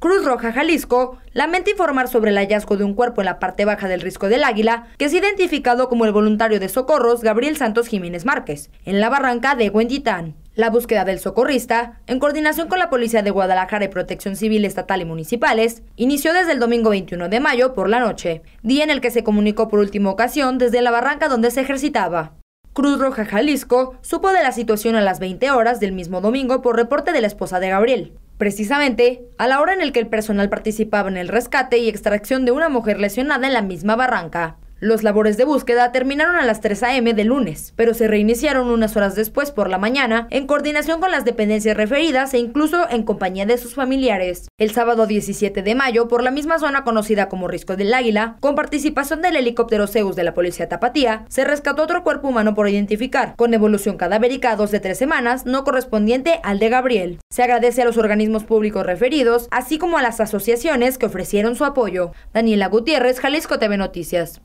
Cruz Roja Jalisco lamenta informar sobre el hallazgo de un cuerpo en la parte baja del risco del Águila, que es identificado como el voluntario de socorros Gabriel Santos Jiménez Márquez, en la barranca de Huenditán. La búsqueda del socorrista, en coordinación con la Policía de Guadalajara y Protección Civil Estatal y Municipales, inició desde el domingo 21 de mayo por la noche, día en el que se comunicó por última ocasión desde la barranca donde se ejercitaba. Cruz Roja Jalisco supo de la situación a las 20 horas del mismo domingo por reporte de la esposa de Gabriel, precisamente a la hora en el que el personal participaba en el rescate y extracción de una mujer lesionada en la misma barranca. Los labores de búsqueda terminaron a las 3 a.m. de lunes, pero se reiniciaron unas horas después por la mañana en coordinación con las dependencias referidas e incluso en compañía de sus familiares. El sábado 17 de mayo, por la misma zona conocida como Risco del Águila, con participación del helicóptero Zeus de la Policía Tapatía, se rescató otro cuerpo humano por identificar, con evolución cadavérica a dos de tres semanas, no correspondiente al de Gabriel. Se agradece a los organismos públicos referidos, así como a las asociaciones que ofrecieron su apoyo. Daniela Gutiérrez, Jalisco TV Noticias.